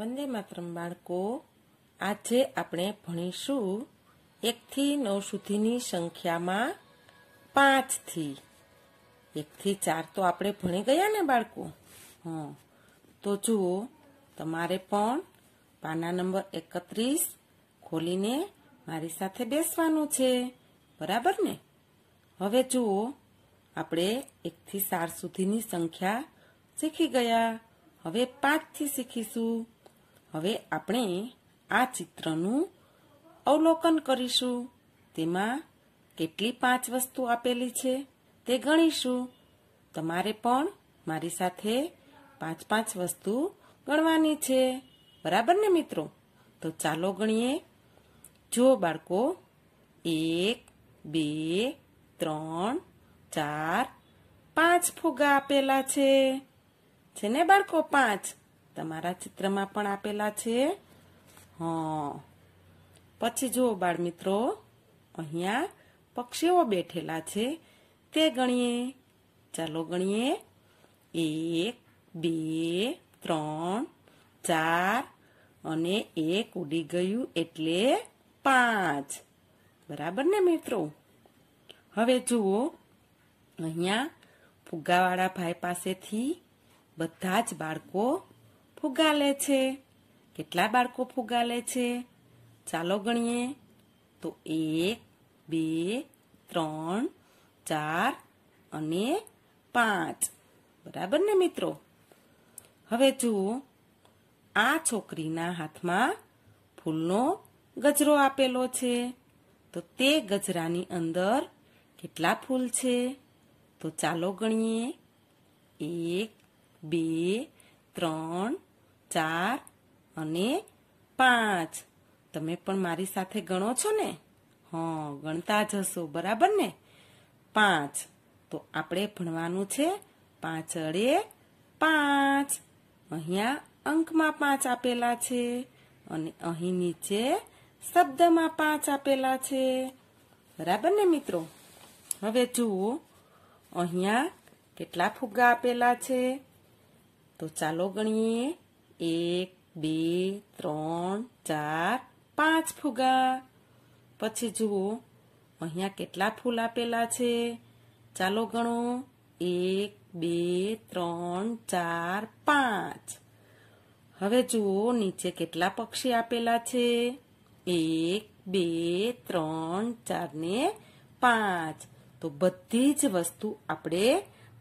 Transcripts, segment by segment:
વંદે માતરમ બાળકો આજે આપણે ભણીશું એકથી નવ સુધીની સંખ્યામાં પાંચથી એકથી ચાર તો આપણે ભણી ગયા ને બાળકો હં તો જુઓ તમારે પણ પાના નંબર એકત્રીસ ખોલીને મારી સાથે બેસવાનું છે બરાબર ને હવે જુઓ આપણે એકથી ચાર સુધીની સંખ્યા શીખી ગયા હવે પાંચથી શીખીશું હવે આપણે આ ચિત્રનું અવલોકન કરીશું તેમાં કેટલી પાંચ વસ્તુ આપેલી છે તે ગણીશું તમારે પણ મારી સાથે પાંચ પાંચ વસ્તુ ગણવાની છે બરાબર ને મિત્રો તો ચાલો ગણીએ જો બાળકો એક બે ત્રણ ચાર પાંચ ફુગા આપેલા છે છે ને બાળકો પાંચ તમારા ચિત્રમાં પણ આપેલા છે હા પછી જુઓ બાળ મિત્રો અહીંયા પક્ષીઓ બેઠેલા છે તે ગણીએ ચાલો ગણીએ એક બે ત્રણ ચાર અને એક ઉડી ગયું એટલે પાંચ બરાબર ને મિત્રો હવે જુઓ અહીંયા ફુગ્ગાવાળા ભાઈ પાસેથી બધા જ બાળકો ફુગા લે છે કેટલા બાળકો ફુગા લે છે ચાલો ગણીએ તો એક બે ત્રણ ચાર અને પાંચ બરાબર ને મિત્રો હવે જુઓ આ છોકરીના હાથમાં ફૂલનો ગજરો આપેલો છે તો તે ગજરાની અંદર કેટલા ફૂલ છે તો ચાલો ગણીએ એક બે ત્રણ ચાર અને પાંચ તમે પણ મારી સાથે ગણો છો ને હા ગણતા જશો બરાબર ને પાંચ તો આપણે ભણવાનું છે પાંચ અડે પાંચ અહીંયા અંકમાં પાંચ આપેલા છે અને અહીં નીચે શબ્દમાં પાંચ આપેલા છે બરાબર ને મિત્રો હવે જુઓ અહીંયા કેટલા ફુગ્ગા આપેલા છે તો ચાલો ગણીએ એક બે ત્રણ ચાર પાંચ ફુગા પછી જુઓ અહીંયા કેટલા ફૂલ આપેલા છે ચાલો ગણો એક બે ત્રણ ચાર પાંચ હવે જુઓ નીચે કેટલા પક્ષી આપેલા છે એક બે ત્રણ ચાર ને પાંચ તો બધી જ વસ્તુ આપણે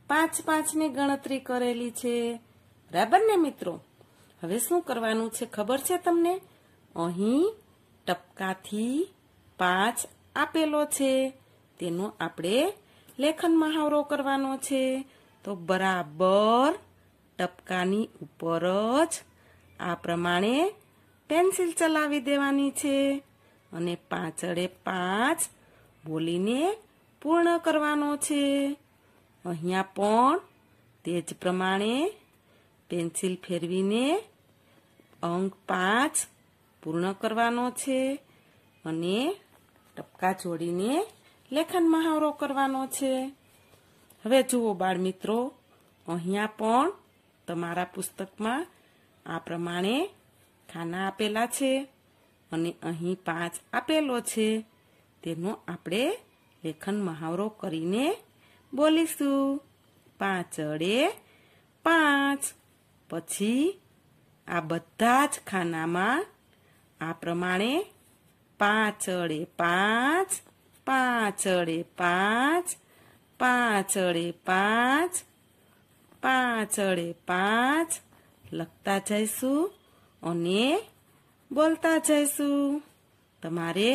પાંચ પાંચની ગણતરી કરેલી છે બરાબર ને મિત્રો હવે શું કરવાનું છે ખબર છે તમને અહીં ટપકાથી પાંચ આપેલો છે તેનો આપણે લેખન મહાવરો કરવાનો છે તો બરાબર ટપકાની ઉપર જ આ પ્રમાણે પેન્સિલ ચલાવી દેવાની છે અને પાંચડે પાંચ બોલીને પૂર્ણ કરવાનો છે અહીંયા પણ તે જ પ્રમાણે પેન્સિલ ફેરવીને અંક પાંચ પૂર્ણ કરવાનો છે અને ટપકા જોડીને લેખન મહાવરો કરવાનો છે હવે જુઓ બાળ મિત્રો અહીંયા પણ તમારા પુસ્તકમાં આ પ્રમાણે ખાના આપેલા છે અને અહીં પાંચ આપેલો છે તેનો આપણે લેખન મહાવરો કરીને બોલીશું પાંચડે પાંચ પછી આ બધા જ ખાનામાં આ પ્રમાણે પાંચડે પાંચ પાંચડે પાંચ પાંચડે પાંચ પાંચડે પાંચ લખતા જઈશું અને બોલતા જઈશું તમારે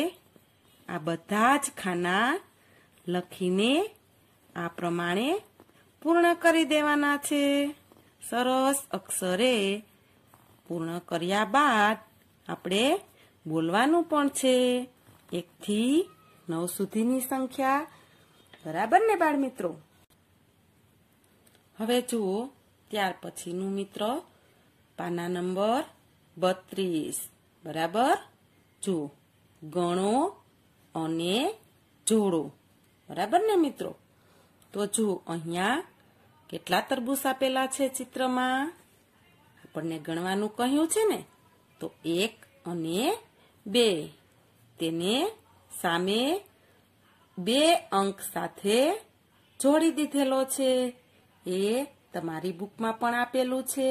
આ બધા જ ખાના લખીને આ પ્રમાણે પૂર્ણ કરી દેવાના છે સરસ અક્ષરે પૂર્ણ કર્યા બાદ આપણે બોલવાનું પણ છે એકથી નવ સુધીની સંખ્યા બરાબર ને બાળ મિત્રો હવે જુઓ ત્યાર પછીનું મિત્ર પાના નંબર બત્રીસ બરાબર જુઓ ગણો અને જોડો બરાબર ને મિત્રો તો જુઓ અહીંયા કેટલા તરબૂચ આપેલા છે ચિત્રમાં આપણને ગણવાનું કહ્યું છે ને તો એક અને બે તેને સામે બે અંક સાથે જોડી દીધેલો છે એ તમારી બુકમાં પણ આપેલું છે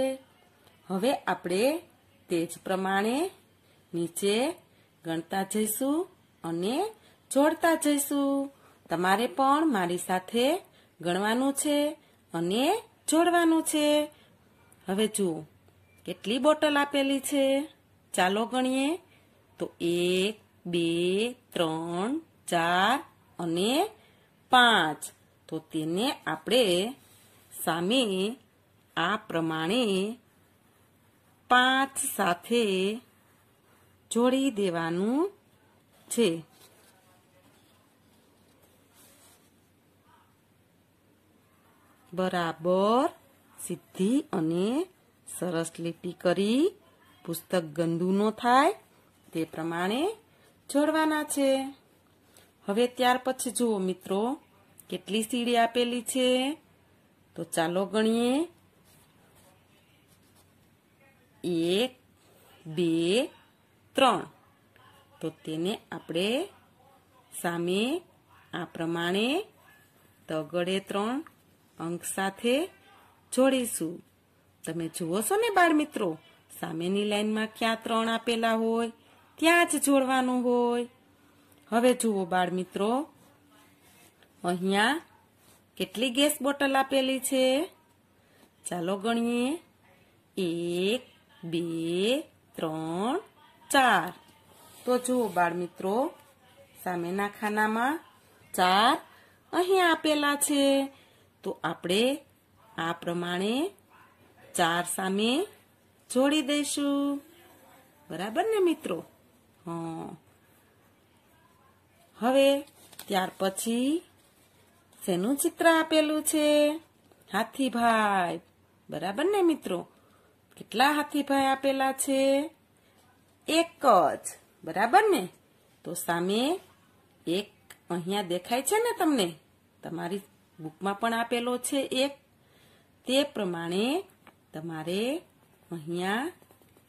હવે આપણે તે જ પ્રમાણે નીચે ગણતા જઈશું અને જોડતા જઈશું તમારે પણ મારી સાથે ગણવાનું છે અને જોડવાનું છે હવે જુઓ કેટલી બોટલ આપેલી છે ચાલો ગણીએ તો એક બે ત્રણ ચાર અને પાંચ તો તેને આપણે સામે આ પ્રમાણે પાંચ સાથે જોડી દેવાનું છે બરાબર સીધી અને સરસ લીટી કરી પુસ્તક ગંદુ ન થાય તે પ્રમાણે જોડવાના છે હવે ત્યાર પછી જુઓ મિત્રો કેટલી સીડી આપેલી છે તો ચાલો ગણીએ એક બે ત્રણ તો તેને આપણે સામે આ પ્રમાણે તગડે ત્રણ અંક સાથે જોડીશું તમે જુઓ છો ને બાળ મિત્રો સામેની લાઈનમાં ક્યાં ત્રણ આપેલા હોય ત્યાં જ જોડવાનું હોય હવે જુઓ બાળ મિત્રો અહીંયા કેટલી ગેસ બોટલ આપેલી છે ચાલો ગણીએ એક બે ત્રણ ચાર તો જુઓ બાળ મિત્રો સામેના ખાનામાં ચાર અહીંયા આપેલા છે તો આપણે આ પ્રમાણે ચાર સામે જોડી દઈશું બરાબર ને મિત્રો હા હવે ત્યાર પછી શેનું ચિત્ર આપેલું છે હાથીભાઈ બરાબર ને મિત્રો કેટલા હાથીભાઈ આપેલા છે એક જ બરાબર ને તો સામે એક અહીંયા દેખાય છે ને તમને તમારી બુકમાં પણ આપેલો છે એક તે પ્રમાણે તમારે અહીંયા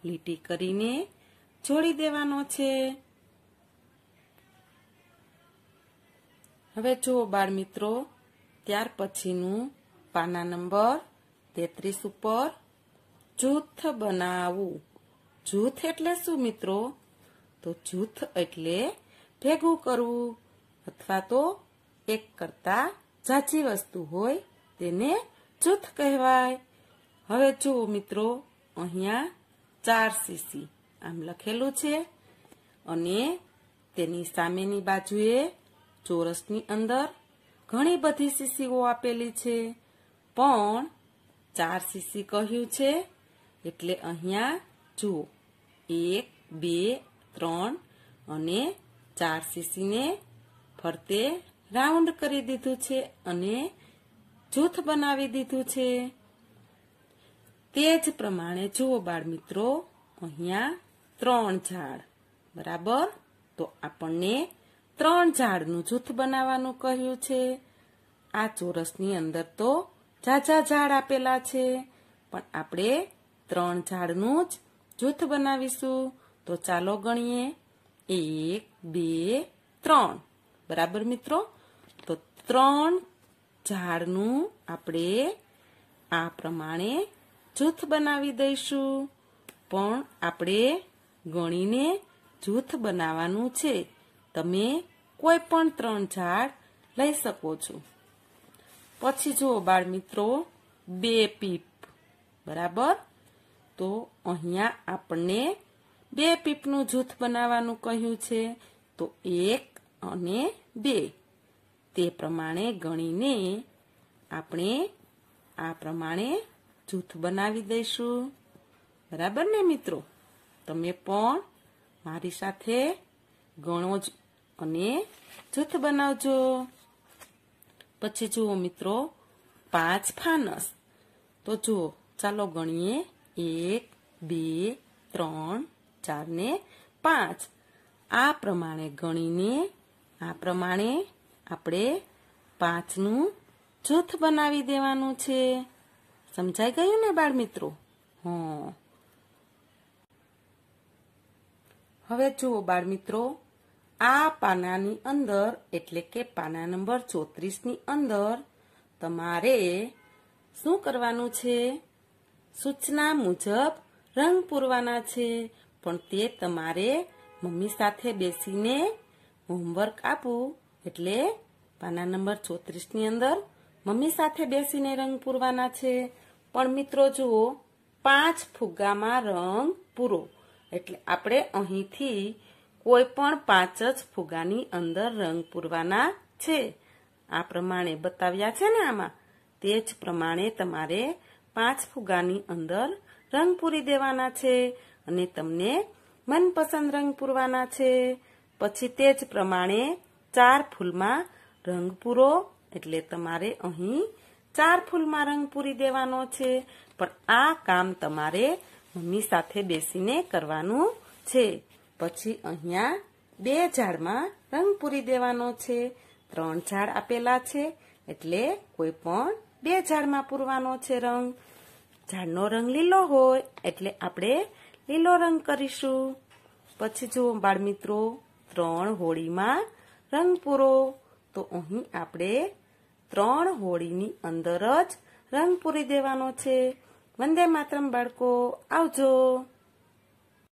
લીટી કરીને છોડી દેવાનો છે હવે જુઓ બાળ મિત્રો ત્યાર પછીનું પાના નંબર તેત્રીસ ઉપર જૂથ બનાવવું જૂથ એટલે શું મિત્રો તો જૂથ એટલે ભેગું કરવું અથવા તો એક કરતા સાચી વસ્તુ હોય તેને જૂથ કહેવાય હવે જુઓ મિત્રો અહીંયા ચાર સીસી આમ લખેલું છે અને તેની સામેની બાજુએ ચોરસની અંદર ઘણી બધી સીસીઓ આપેલી છે પણ ચાર સીસી કહ્યું છે એટલે અહીંયા જુઓ એક બે ત્રણ અને ચાર સીસીને ફરતે રાઉન્ડ કરી દીધું છે અને જૂથ બનાવી દીધું છે તે જ પ્રમાણે જુઓ બાળ મિત્રો અહીંયા ત્રણ ઝાડ બરાબર તો આપણને ત્રણ ઝાડનું જૂથ બનાવવાનું કહ્યું છે આ ચોરસની અંદર તો ઝાઝા ઝાડ આપેલા છે પણ આપણે ત્રણ ઝાડનું જ જૂથ બનાવીશું તો ચાલો ગણીએ એક બે ત્રણ બરાબર મિત્રો ત્રણ ઝાડનું આપણે આ પ્રમાણે જૂથ બનાવી દઈશું પણ આપણે ગણીને જૂથ બનાવવાનું છે તમે કોઈ પણ ત્રણ ઝાડ લઈ શકો છો પછી જુઓ બાળ મિત્રો બે પીપ બરાબર તો અહીંયા આપણને બે પીપનું જૂથ બનાવવાનું કહ્યું છે તો એક અને બે તે પ્રમાણે ગણીને આપણે આ પ્રમાણે જૂથ બનાવી દઈશું બરાબર ને મિત્રો તમે પણ મારી સાથે ગણો જ અને જૂથ બનાવજો પછી જુઓ મિત્રો પાંચ ફાનસ તો જુઓ ચાલો ગણીએ એક બે ત્રણ ચાર ને પાંચ આ પ્રમાણે ગણીને આ પ્રમાણે આપણે પાંચનું જૂથ બનાવી દેવાનું છે સમજાઈ ગયું ને બાળ મિત્રો હં હવે જુઓ બાળ મિત્રો આ પાનાની અંદર એટલે કે પાના નંબર ચોત્રીસની અંદર તમારે શું કરવાનું છે સૂચના મુજબ રંગ પૂરવાના છે પણ તે તમારે મમ્મી સાથે બેસીને હોમવર્ક આપવું એટલે પાના નંબર ચોત્રીસની અંદર મમ્મી સાથે બેસીને રંગ પૂરવાના છે પણ મિત્રો જુઓ પાંચ ફુગ્ગામાં રંગ પૂરો એટલે આપણે અહીંથી કોઈ પણ પાંચ જ ફુગ્ગાની અંદર રંગ પૂરવાના છે આ પ્રમાણે બતાવ્યા છે ને આમાં તે જ પ્રમાણે તમારે પાંચ ફુગ્ગાની અંદર રંગ પૂરી દેવાના છે અને તમને મનપસંદ રંગ પૂરવાના છે પછી તે જ પ્રમાણે ચાર ફૂલમાં રંગ પૂરો એટલે તમારે અહીં ચાર ફૂલમાં રંગ પૂરી દેવાનો છે પણ આ કામ તમારે મમ્મી સાથે બેસીને કરવાનું છે પછી અહીંયા બે ઝાડમાં રંગ પૂરી દેવાનો છે ત્રણ ઝાડ આપેલા છે એટલે કોઈ પણ બે ઝાડમાં પૂરવાનો છે રંગ ઝાડનો રંગ લીલો હોય એટલે આપણે લીલો રંગ કરીશું પછી જુઓ બાળમિત્રો ત્રણ હોળીમાં રંગ પૂરો તો અહીં આપણે ત્રણ હોળીની અંદર જ રંગ પૂરી દેવાનો છે વંદે માતરમ બાળકો આવજો